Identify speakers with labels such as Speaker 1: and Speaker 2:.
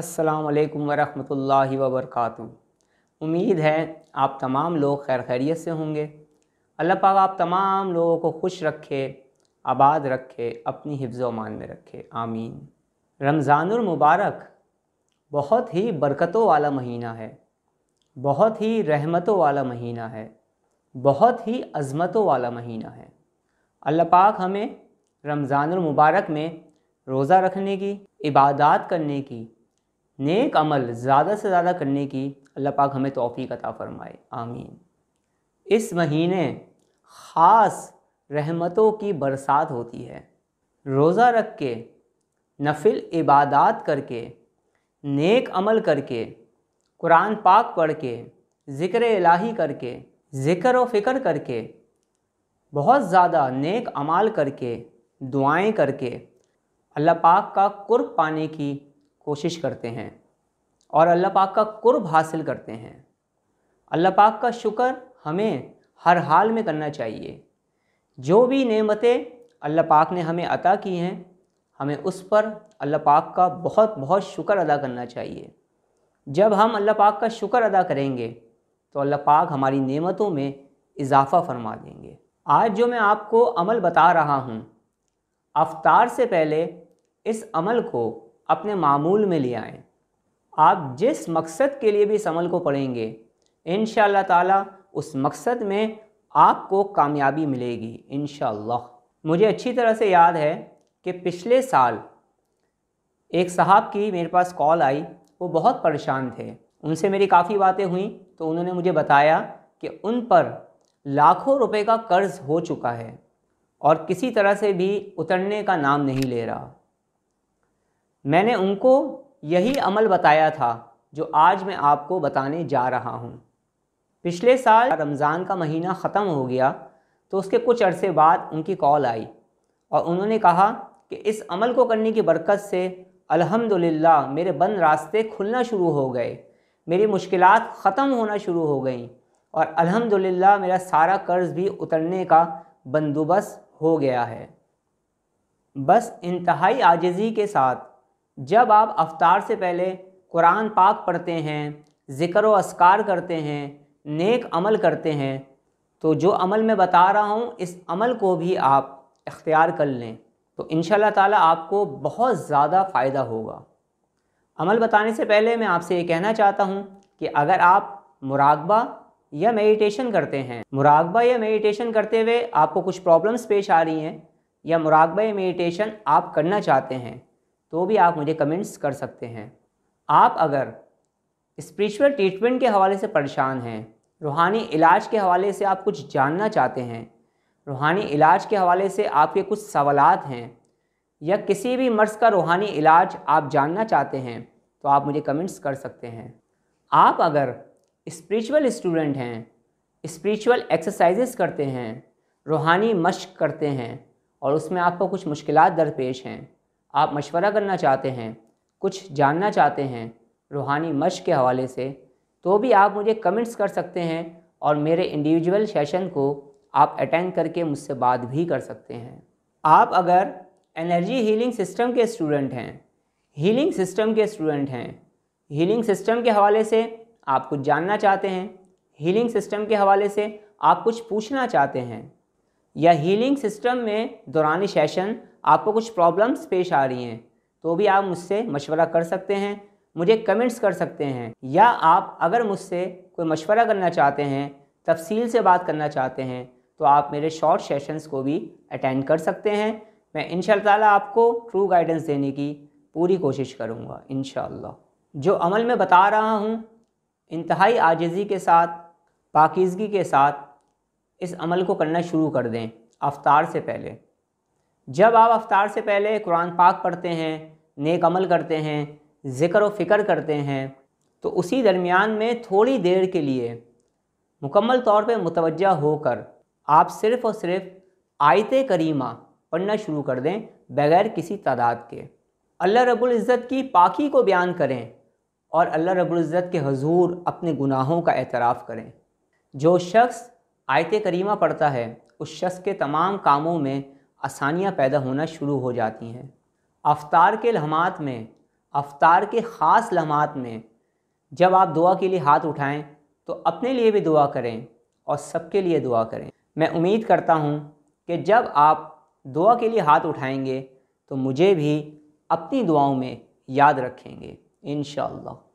Speaker 1: अस्सलाम वरहमतुल्लाहि वबरकातु उम्मीद है आप तमाम लोग खैर खैरियत से होंगे अल्लाह पाक आप तमाम लोगों को खुश रखे आबाद रखे अपनी हिफ्ज़ मान में रखे आमीन रमज़ानमबारक बहुत ही बरकतों वाला महीना है बहुत ही रहमतों वाला महीना है बहुत ही अज़मतों वाला महीना है अल्लाह पाक हमें रमज़ानमबारक में रोज़ा रखने की इबादत करने की नेक अमल ज़्यादा से ज़्यादा करने की अल्लाह पाक हमें तोफ़ी अता फ़रमाए आमीन इस महीने ख़ास रहमतों की बरसात होती है रोज़ा रख के नफिल इबादत करके नेक अमल करके कुरान पाक पढ़ के ज़िक्र इलाही करके ज़िक्र फ़िक्र करके बहुत ज़्यादा नेक अमाल करके दुआएं करके अल्लाह पाक का कुर्ब पाने की कोशिश करते हैं और अल्लाह पाक का कुर्ब हासिल करते हैं अल्लाह पाक का शुक्र हमें हर हाल में करना चाहिए जो भी नेमतें अल्लाह पाक ने हमें अता की हैं हमें उस पर अल्लाह पाक का बहुत बहुत शुक्र अदा करना चाहिए जब हम अल्लाह पाक का शुक्र अदा करेंगे तो अल्लाह पाक हमारी नेमतों में इजाफ़ा फरमा देंगे आज जो मैं आपको अमल बता रहा हूँ अवतार से पहले इस अमल को अपने मामूल में ले आएँ आप जिस मकसद के लिए भी इस अमल को पढ़ेंगे इन ताला उस मकसद में आपको कामयाबी मिलेगी इन मुझे अच्छी तरह से याद है कि पिछले साल एक साहब की मेरे पास कॉल आई वो बहुत परेशान थे उनसे मेरी काफ़ी बातें हुई तो उन्होंने मुझे बताया कि उन पर लाखों रुपए का कर्ज़ हो चुका है और किसी तरह से भी उतरने का नाम नहीं ले रहा मैंने उनको यही अमल बताया था जो आज मैं आपको बताने जा रहा हूँ पिछले साल रमज़ान का महीना ख़त्म हो गया तो उसके कुछ अरसे बाद उनकी कॉल आई और उन्होंने कहा कि इस अमल को करने की बरकत से अल्हम्दुलिल्लाह मेरे बंद रास्ते खुलना शुरू हो गए मेरी मुश्किल ख़त्म होना शुरू हो गई और अल्हम्दुलिल्लाह मेरा सारा कर्ज़ भी उतरने का बंदोबस्त हो गया है बस इंतहाई आजिज़ी के साथ जब आप अवतार से पहले कुरान पाक पढ़ते हैं ज़िक्र असकार करते हैं नेक अमल करते हैं तो जो अमल मैं बता रहा हूँ इस अमल को भी आप इख्तियार कर लें तो इन ताला आपको बहुत ज़्यादा फ़ायदा होगा अमल बताने से पहले मैं आपसे ये कहना चाहता हूँ कि अगर आप मुराकबा या मेडिटेशन करते हैं मुराकबा या मेडिटेशन करते हुए आपको कुछ प्रॉब्लम्स पेश आ रही हैं या मुराकबा या मेडिटेशन आप करना चाहते हैं तो भी आप मुझे कमेंट्स कर सकते हैं आप अगर स्पिरिचुअल ट्रीटमेंट के हवाले से परेशान हैं रूहानी इलाज के हवाले से आप कुछ जानना चाहते हैं रूहानी इलाज के हवाले से आपके कुछ सवालत हैं या किसी भी मर्ज़ का रूहानी इलाज आप जानना चाहते हैं तो आप मुझे कमेंट्स कर सकते हैं आप अगर स्पिरिचुअल स्टूडेंट हैं स्पिरिचुअल एक्सरसाइजेस करते हैं रूहानी मश्क करते हैं और उसमें आपको कुछ मुश्किल दरपेश हैं आप मशवरा करना चाहते हैं कुछ जानना चाहते हैं रूहानी मश के हवाले से तो भी आप मुझे कमेंट्स कर सकते हैं और मेरे इंडिविजुअल सेशन को आप अटेंड करके मुझसे बात भी कर सकते हैं आप अगर एनर्जी हीलिंग सिस्टम के स्टूडेंट हैं हीलिंग सिस्टम के स्टूडेंट हैं हीलिंग सिस्टम के हवाले से आप कुछ जानना चाहते हैं हीलिंग सिस्टम के हवाले से आप कुछ पूछना चाहते हैं या हीलिंग सिस्टम में दौरान सेशन आपको कुछ प्रॉब्लम्स पेश आ रही हैं तो भी आप मुझसे मशवरा कर सकते हैं मुझे कमेंट्स कर सकते हैं या आप अगर मुझसे कोई मशवरा करना चाहते हैं तफसील से बात करना चाहते हैं तो आप मेरे शॉर्ट सेशंस को भी अटेंड कर सकते हैं मैं इन आपको ट्रू गाइडेंस देने की पूरी कोशिश करूँगा इन जो अमल में बता रहा हूँ इंतहाई आजिज़ी के साथ पाकिजगी के साथ इस अमल को करना शुरू कर दें अवतार से पहले जब आप अफ्तार से पहले कुरान पाक पढ़ते हैं नेक अमल करते हैं ज़िक्र व फ़िक्र करते हैं तो उसी दरमियान में थोड़ी देर के लिए मुकम्मल तौर पर मुतवजह होकर आप सिर्फ़ और सिर्फ आयत करीमा पढ़ना शुरू कर दें बग़ैर किसी तादाद के अल्लाह रब्बुल इज़्ज़त की पाकी को बयान करें और अल्लाह रब्बुल इज़्ज़त के हजूर अपने गुनाहों का एतराफ़ करें जो शख्स आयत करीमा पढ़ता है उस शख्स के तमाम कामों में आसानियाँ पैदा होना शुरू हो जाती हैं अफ्तार के लम्हात में अफ्तार के ख़ास लम्हात में जब आप दुआ के लिए हाथ उठाएं तो अपने लिए भी दुआ करें और सबके लिए दुआ करें मैं उम्मीद करता हूं कि जब आप दुआ के लिए हाथ उठाएंगे तो मुझे भी अपनी दुआओं में याद रखेंगे इन